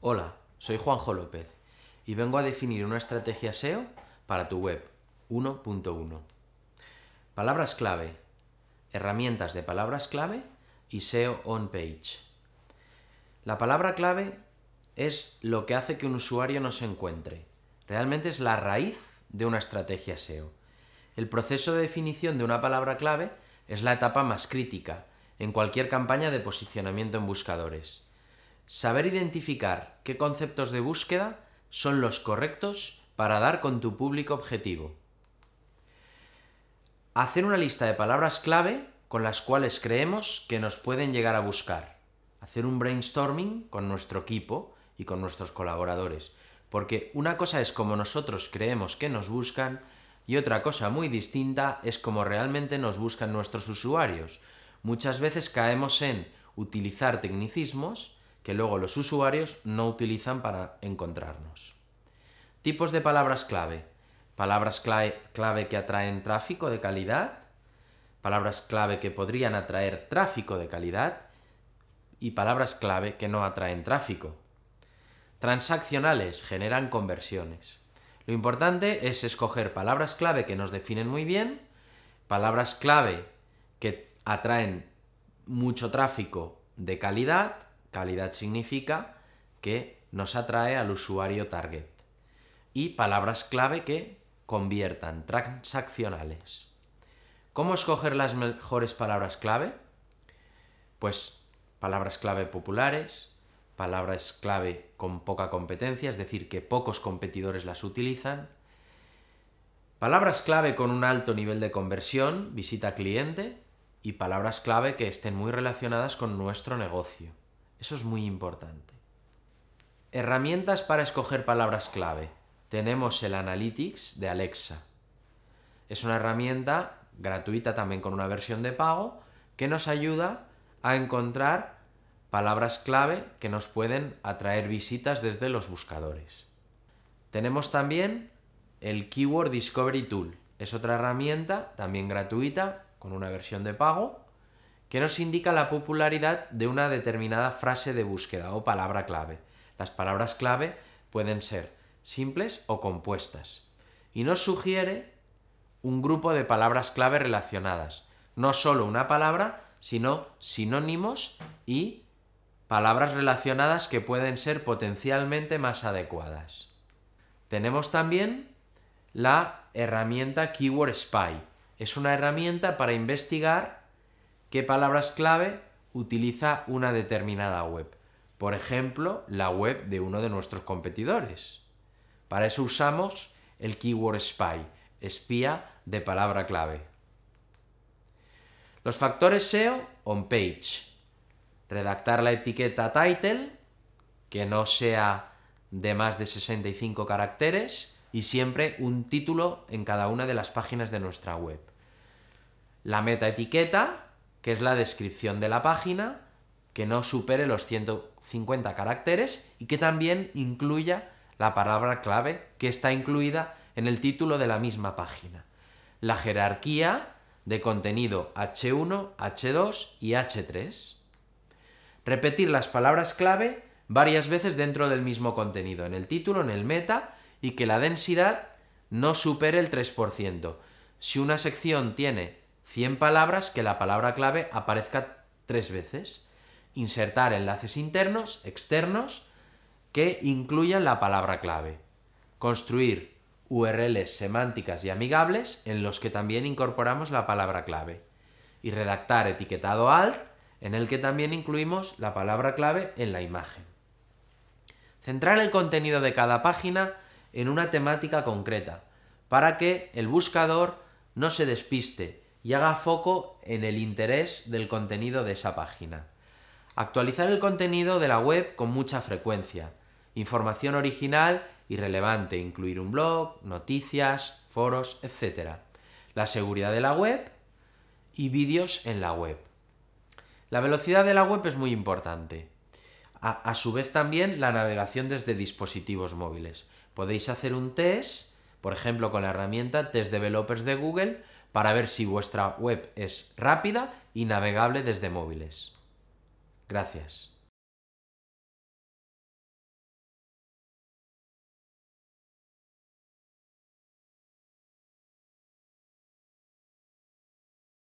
Hola, soy Juanjo López y vengo a definir una estrategia SEO para tu web 1.1. Palabras clave, herramientas de palabras clave y SEO on page. La palabra clave es lo que hace que un usuario nos encuentre. Realmente es la raíz de una estrategia SEO. El proceso de definición de una palabra clave es la etapa más crítica en cualquier campaña de posicionamiento en buscadores. Saber identificar qué conceptos de búsqueda son los correctos para dar con tu público objetivo. Hacer una lista de palabras clave con las cuales creemos que nos pueden llegar a buscar. Hacer un brainstorming con nuestro equipo y con nuestros colaboradores. Porque una cosa es como nosotros creemos que nos buscan y otra cosa muy distinta es como realmente nos buscan nuestros usuarios. Muchas veces caemos en utilizar tecnicismos que luego los usuarios no utilizan para encontrarnos. Tipos de palabras clave. Palabras clave, que atraen tráfico de calidad, palabras clave que podrían atraer tráfico de calidad y palabras clave que no atraen tráfico, transaccionales generan conversiones. Lo importante es escoger palabras clave que nos definen muy bien, palabras clave que atraen mucho tráfico de calidad. Calidad significa que nos atrae al usuario target. Y palabras clave que conviertan, transaccionales. ¿Cómo escoger las mejores palabras clave? Pues palabras clave populares, Palabras clave con poca competencia, es decir, que pocos competidores las utilizan. Palabras clave con un alto nivel de conversión, visita cliente, y palabras clave que estén muy relacionadas con nuestro negocio. Eso es muy importante. Herramientas para escoger palabras clave. Tenemos el Analytics de Alexa. Es una herramienta gratuita también con una versión de pago que nos ayuda a encontrar palabras clave que nos pueden atraer visitas desde los buscadores. Tenemos también el Keyword Discovery Tool. Es otra herramienta también gratuita con una versión de pago que nos indica la popularidad de una determinada frase de búsqueda o palabra clave. Las palabras clave pueden ser simples o compuestas y nos sugiere un grupo de palabras clave relacionadas, no solo una palabra, sino sinónimos y palabras relacionadas que pueden ser potencialmente más adecuadas. Tenemos también la herramienta Keyword Spy. Es una herramienta para investigar qué palabras clave utiliza una determinada web. Por ejemplo, la web de uno de nuestros competidores. Para eso usamos el Keyword Spy, espía de palabra clave. Los factores SEO on page redactar la etiqueta title, que no sea de más de 65 caracteres, y siempre un título en cada una de las páginas de nuestra web. La meta etiqueta, que es la descripción de la página, que no supere los 150 caracteres y que también incluya la palabra clave que está incluida en el título de la misma página. La jerarquía de contenido H1, H2 y H3. Repetir las palabras clave varias veces dentro del mismo contenido, en el título, en el meta, y que la densidad no supere el 3%. Si una sección tiene 100 palabras, que la palabra clave aparezca tres veces. Insertar enlaces internos, externos, que incluyan la palabra clave. Construir URLs semánticas y amigables en los que también incorporamos la palabra clave. Y redactar etiquetado alt en el que también incluimos la palabra clave en la imagen. Centrar el contenido de cada página en una temática concreta, para que el buscador no se despiste y haga foco en el interés del contenido de esa página. Actualizar el contenido de la web con mucha frecuencia. Información original y relevante, incluir un blog, noticias, foros, etc. La seguridad de la web y vídeos en la web. La velocidad de la web es muy importante. A, su vez también la navegación desde dispositivos móviles. Podéis hacer un test, por ejemplo con la herramienta Test Developers de Google, para ver si vuestra web es rápida y navegable desde móviles. Gracias.